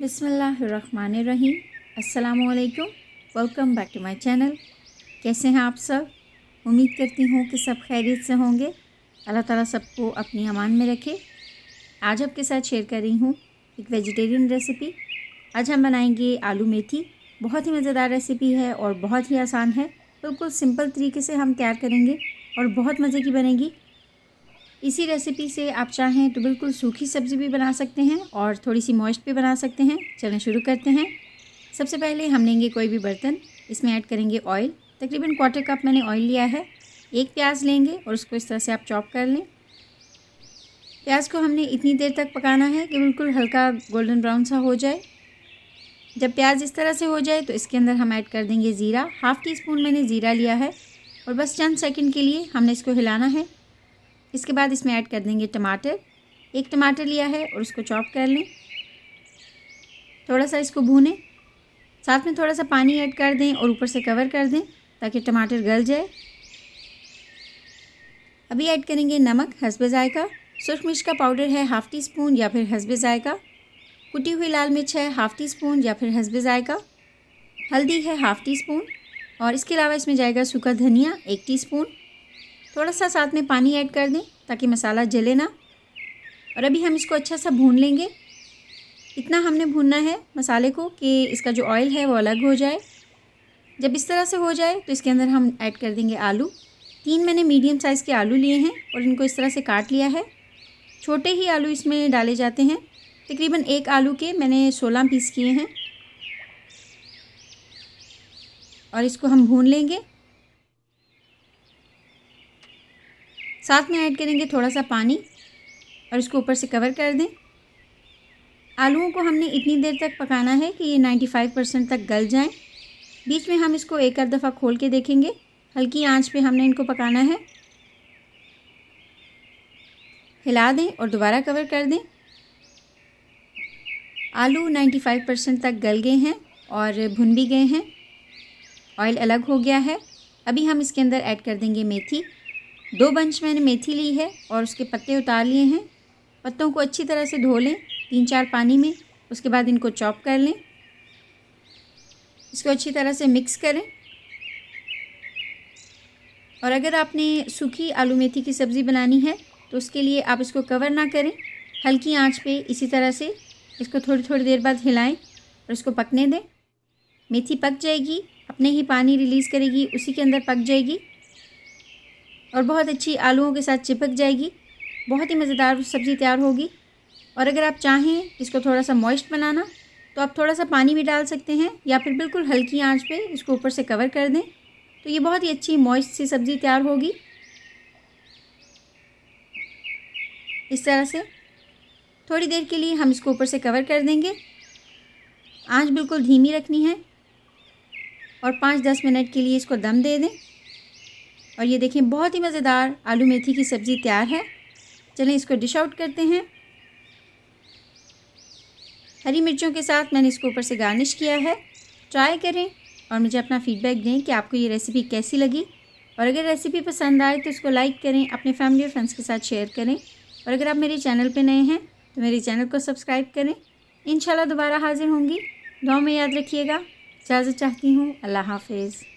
बिसमीम अल्लाम welcome back to my channel कैसे हैं आप सब उम्मीद करती हूँ कि सब खैरियत से होंगे अल्लाह ताला सबको अपनी अमान में रखे आज आपके साथ शेयर कर रही हूँ एक वेजिटेरियन रेसिपी आज हम बनाएंगे आलू मेथी बहुत ही मज़ेदार रेसिपी है और बहुत ही आसान है बिल्कुल सिंपल तरीके से हम तैयार करेंगे और बहुत मज़े की बनेगी इसी रेसिपी से आप चाहें तो बिल्कुल सूखी सब्ज़ी भी बना सकते हैं और थोड़ी सी मॉइस्ट भी बना सकते हैं चलें शुरू करते हैं सबसे पहले हम लेंगे कोई भी बर्तन इसमें ऐड करेंगे ऑयल तकरीबन क्वार्टर कप मैंने ऑयल लिया है एक प्याज लेंगे और उसको इस तरह से आप चॉप कर लें प्याज को हमने इतनी देर तक पकाना है कि बिल्कुल हल्का गोल्डन ब्राउन सा हो जाए जब प्याज इस तरह से हो जाए तो इसके अंदर हम ऐड कर देंगे ज़ीरा हाफ़ टी स्पून मैंने ज़ीरा लिया है और बस चंद सेकंड के लिए हमने इसको हिलाना है इसके बाद इसमें ऐड कर देंगे टमाटर एक टमाटर लिया है और उसको चॉप कर लें थोड़ा सा इसको भूनें साथ में थोड़ा सा पानी ऐड कर दें और ऊपर से कवर कर दें ताकि टमाटर गल जाए अभी ऐड करेंगे नमक हसब ज़ायका सुरख मिर्च का पाउडर है हाफ़ टी स्पून या फिर हसब ज़ायका कुटी हुई लाल मिर्च है हाफ़ टी स्पून या फिर हसब ज़ायका हल्दी है हाफ़ टी स्पून और इसके अलावा इसमें जाएगा सूखा धनिया एक टी स्पून थोड़ा सा साथ में पानी ऐड कर दें ताकि मसाला जले ना और अभी हम इसको अच्छा सा भून लेंगे इतना हमने भूनना है मसाले को कि इसका जो ऑयल है वो अलग हो जाए जब इस तरह से हो जाए तो इसके अंदर हम ऐड कर देंगे आलू तीन मैंने मीडियम साइज़ के आलू लिए हैं और इनको इस तरह से काट लिया है छोटे ही आलू इसमें डाले जाते हैं तकरीबन एक आलू के मैंने सोलह पीस किए हैं और इसको हम भून लेंगे साथ में ऐड करेंगे थोड़ा सा पानी और इसको ऊपर से कवर कर दें आलूओं को हमने इतनी देर तक पकाना है कि ये 95 परसेंट तक गल जाएं। बीच में हम इसको एक आध दफ़ा खोल के देखेंगे हल्की आंच पे हमने इनको पकाना है हिला दें और दोबारा कवर कर दें आलू 95 परसेंट तक गल गए हैं और भुन भी गए हैं ऑयल अलग हो गया है अभी हम इसके अंदर ऐड कर देंगे मेथी दो बंच मैंने मेथी ली है और उसके पत्ते उतार लिए हैं पत्तों को अच्छी तरह से धो लें तीन चार पानी में उसके बाद इनको चॉप कर लें इसको अच्छी तरह से मिक्स करें और अगर आपने सूखी आलू मेथी की सब्ज़ी बनानी है तो उसके लिए आप इसको कवर ना करें हल्की आंच पे इसी तरह से इसको थोड़ी थोड़ी देर बाद हिलाएं और इसको पकने दें मेथी पक जाएगी अपने ही पानी रिलीज़ करेगी उसी के अंदर पक जाएगी और बहुत अच्छी आलूओं के साथ चिपक जाएगी बहुत ही मज़ेदार सब्ज़ी तैयार होगी और अगर आप चाहें इसको थोड़ा सा मॉइस्ट बनाना तो आप थोड़ा सा पानी भी डाल सकते हैं या फिर बिल्कुल हल्की आंच पे इसको ऊपर से कवर कर दें तो ये बहुत ही अच्छी मॉइस्ट सी सब्ज़ी तैयार होगी इस तरह से थोड़ी देर के लिए हम इसको ऊपर से कवर कर देंगे आंच बिल्कुल धीमी रखनी है और पाँच दस मिनट के लिए इसको दम दे दें और ये देखिए बहुत ही मज़ेदार आलू मेथी की सब्ज़ी तैयार है चलें इसको डिश आउट करते हैं हरी मिर्चों के साथ मैंने इसको ऊपर से गार्निश किया है ट्राई करें और मुझे अपना फीडबैक दें कि आपको ये रेसिपी कैसी लगी और अगर रेसिपी पसंद आए तो इसको लाइक करें अपने फैमिली और फ्रेंड्स के साथ शेयर करें और अगर आप मेरे चैनल पर नए हैं तो मेरे चैनल को सब्सक्राइब करें इन दोबारा हाज़िर होंगी गाँव में याद रखिएगा इजाज़त चाहती हूँ अल्लाह हाफिज़